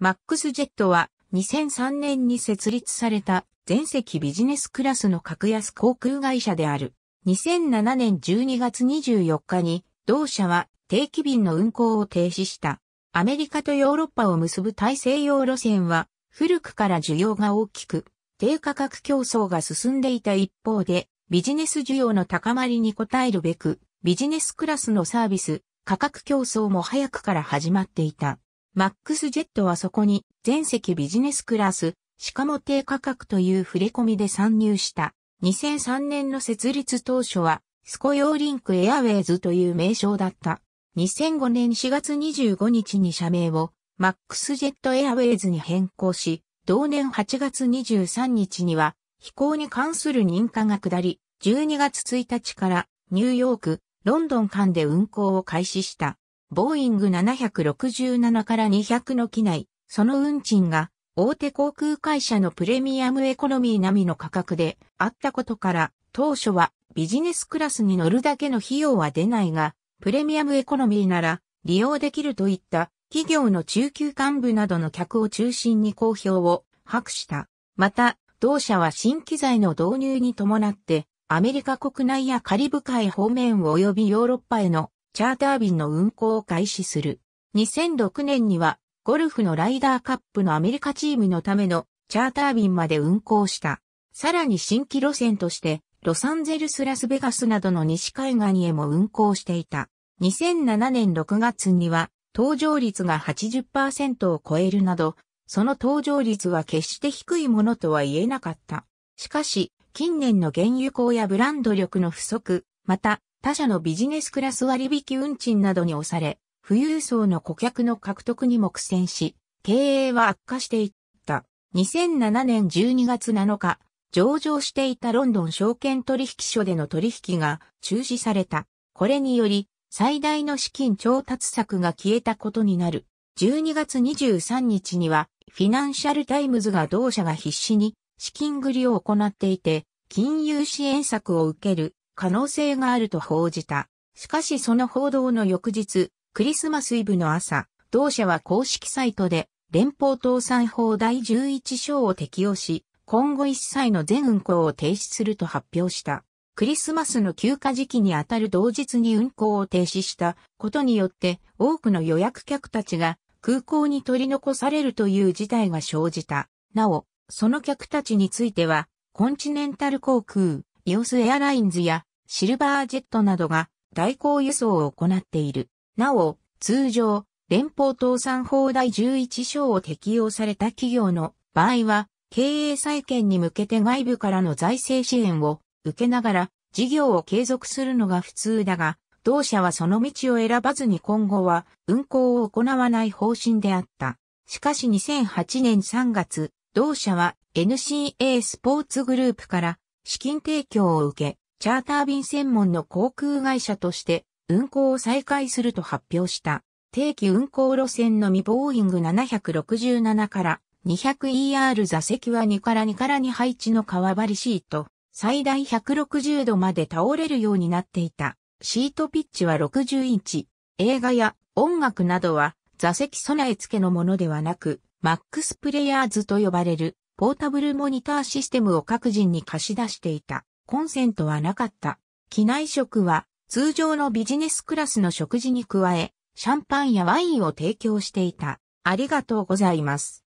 マックスジェットは2003年に設立された全席ビジネスクラスの格安航空会社である。2007年12月24日に同社は定期便の運航を停止した。アメリカとヨーロッパを結ぶ大西洋路線は古くから需要が大きく低価格競争が進んでいた一方でビジネス需要の高まりに応えるべくビジネスクラスのサービス価格競争も早くから始まっていた。マックスジェットはそこに全席ビジネスクラス、しかも低価格という触れ込みで参入した。2003年の設立当初は、スコヨーリンクエアウェイズという名称だった。2005年4月25日に社名を、マックスジェットエアウェイズに変更し、同年8月23日には、飛行に関する認可が下り、12月1日からニューヨーク、ロンドン間で運航を開始した。ボーイング767から200の機内、その運賃が大手航空会社のプレミアムエコノミー並みの価格であったことから、当初はビジネスクラスに乗るだけの費用は出ないが、プレミアムエコノミーなら利用できるといった企業の中級幹部などの客を中心に好評を博した。また、同社は新機材の導入に伴って、アメリカ国内やカリブ海方面及びヨーロッパへのチャーター便の運行を開始する。2006年には、ゴルフのライダーカップのアメリカチームのためのチャーター便まで運行した。さらに新規路線として、ロサンゼルス・ラスベガスなどの西海岸へも運行していた。2007年6月には、搭乗率が80%を超えるなど、その搭乗率は決して低いものとは言えなかった。しかし、近年の原油高やブランド力の不足、また、他社のビジネスクラス割引運賃などに押され、富裕層の顧客の獲得にも苦戦し、経営は悪化していった。2007年12月7日、上場していたロンドン証券取引所での取引が中止された。これにより、最大の資金調達策が消えたことになる。12月23日には、フィナンシャルタイムズが同社が必死に資金繰りを行っていて、金融支援策を受ける可能性があると報じた。しかしその報道の翌日、クリスマスイブの朝、同社は公式サイトで、連邦倒産法第11章を適用し、今後一切の全運行を停止すると発表した。クリスマスの休暇時期にあたる同日に運行を停止したことによって多くの予約客たちが空港に取り残されるという事態が生じた。なお、その客たちについては、コンチネンタル航空、イオスエアラインズやシルバージェットなどが代行輸送を行っている。なお、通常、連邦倒産法第11章を適用された企業の場合は、経営再建に向けて外部からの財政支援を受けながら事業を継続するのが普通だが、同社はその道を選ばずに今後は運行を行わない方針であった。しかし2008年3月、同社は NCA スポーツグループから資金提供を受け、チャーター便専門の航空会社として運航を再開すると発表した。定期運航路線のみボーイング767から 200ER 座席は2から2から2配置の川張りシート、最大160度まで倒れるようになっていた。シートピッチは60インチ。映画や音楽などは座席備え付けのものではなく、マックスプレイヤーズと呼ばれるポータブルモニターシステムを各人に貸し出していた。コンセントはなかった。機内食は通常のビジネスクラスの食事に加え、シャンパンやワインを提供していた。ありがとうございます。